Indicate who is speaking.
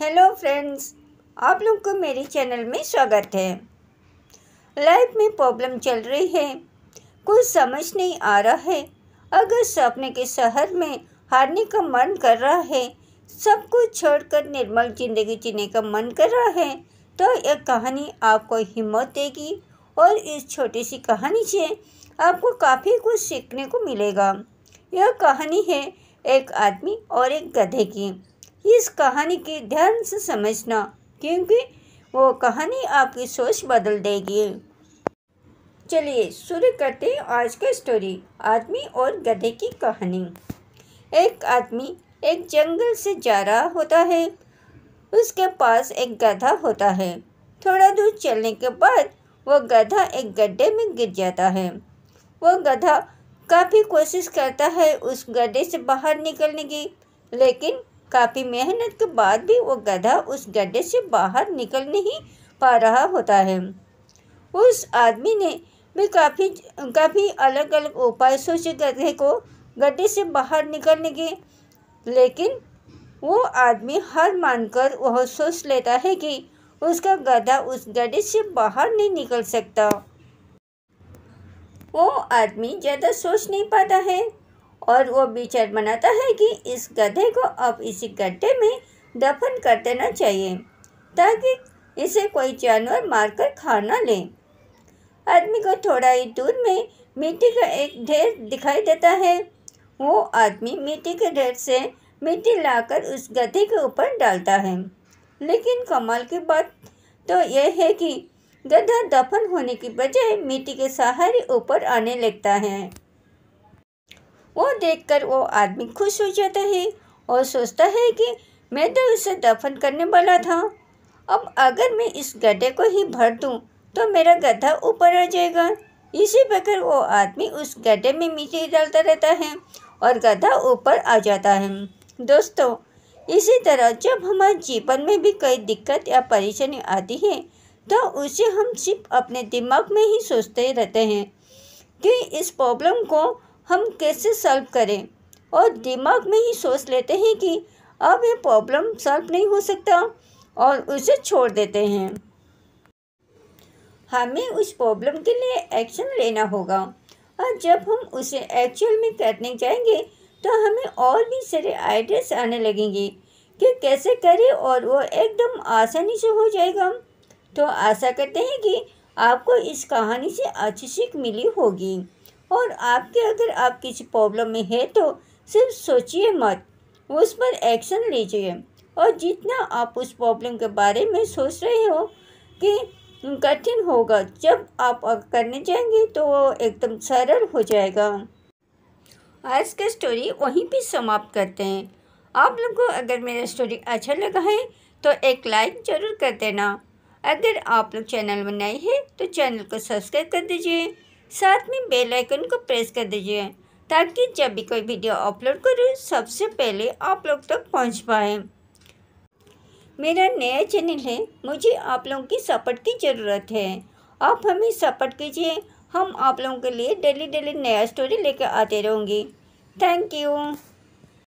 Speaker 1: hello friends आप लोग को मेरे चैनल में स्वागत है लाइफ में प्रॉब्लम चल रही है कुछ समझ नहीं आ रहा है अगर सपने के शहर में हारने का मन कर रहा है सब कुछ छोड़कर निर्मल जिंदगी जीने का मन कर रहा है तो यह कहानी आपको हिम्मत देगी और इस छोटी सी कहानी से आपको काफ़ी कुछ सीखने को मिलेगा यह कहानी है एक आदमी और एक गधे की इस कहानी की ध्यान से समझना क्योंकि वो कहानी आपकी सोच बदल देगी चलिए शुरू करते हैं आज का स्टोरी आदमी और गधे की कहानी एक आदमी एक जंगल से जा रहा होता है उसके पास एक गधा होता है थोड़ा दूर चलने के बाद वो गधा एक गड्ढे में गिर जाता है वो गधा काफ़ी कोशिश करता है उस गड्ढे से बाहर निकलने की लेकिन काफ़ी मेहनत के बाद भी वो गधा उस गड्ढे से बाहर निकल नहीं पा रहा होता है उस आदमी ने भी काफ़ी काफ़ी अलग अलग उपाय सोचे गधे को गड्ढे से बाहर निकलने के लेकिन वो आदमी हर मानकर वह सोच लेता है कि उसका गधा उस गड्ढे से बाहर नहीं निकल सकता वो आदमी ज़्यादा सोच नहीं पाता है और वो विचार बनाता है कि इस गधे को अब इसी गड्ढे में दफन कर देना चाहिए ताकि इसे कोई जानवर मारकर खा ना ले आदमी को थोड़ा ही दूर में मिट्टी का एक ढेर दिखाई देता है वो आदमी मिट्टी के ढेर से मिट्टी लाकर उस गधे के ऊपर डालता है लेकिन कमाल की बात तो यह है कि गधा दफन होने की बजाय मिट्टी के सहारे ऊपर आने लगता है वो देखकर वो आदमी खुश हो जाता है और सोचता है कि मैं तो इसे दफन करने वाला था अब अगर मैं इस गड्ढे को ही भर दूं तो मेरा गड्ढा ऊपर आ जाएगा इसी प्रकार वो आदमी उस गड्ढे में मिट्टी डालता रहता है और गड्ढा ऊपर आ जाता है दोस्तों इसी तरह जब हमारे जीवन में भी कोई दिक्कत या परेशानी आती है तो उसे हम सिर्फ अपने दिमाग में ही सोचते रहते हैं कि इस प्रॉब्लम को हम कैसे सॉल्व करें और दिमाग में ही सोच लेते हैं कि अब ये प्रॉब्लम सॉल्व नहीं हो सकता और उसे छोड़ देते हैं हमें उस प्रॉब्लम के लिए एक्शन लेना होगा और जब हम उसे एक्चुअल में करने जाएंगे तो हमें और भी सारे आइडियाज आने लगेंगे कि कैसे करें और वो एकदम आसानी से हो जाएगा तो आशा करते हैं कि आपको इस कहानी से अच्छी सीख मिली होगी और आपके अगर आप किसी प्रॉब्लम में है तो सिर्फ सोचिए मत उस पर एक्शन लीजिए और जितना आप उस प्रॉब्लम के बारे में सोच रहे हो कि कठिन होगा जब आप करने जाएंगे तो वो एकदम सरल हो जाएगा आज का स्टोरी वहीं पे समाप्त करते हैं आप लोग को अगर मेरा स्टोरी अच्छा लगा है तो एक लाइक ज़रूर कर देना अगर आप लोग चैनल में नए हैं तो चैनल को सब्सक्राइब कर दीजिए साथ में बेल आइकन को प्रेस कर दीजिए ताकि जब भी कोई वीडियो अपलोड करें सबसे पहले आप लोग तक पहुँच पाए मेरा नया चैनल है मुझे आप लोगों की सपोर्ट की ज़रूरत है आप हमें सपोर्ट कीजिए हम आप लोगों के लिए डेली डेली नया स्टोरी लेकर आते रहूँगी थैंक यू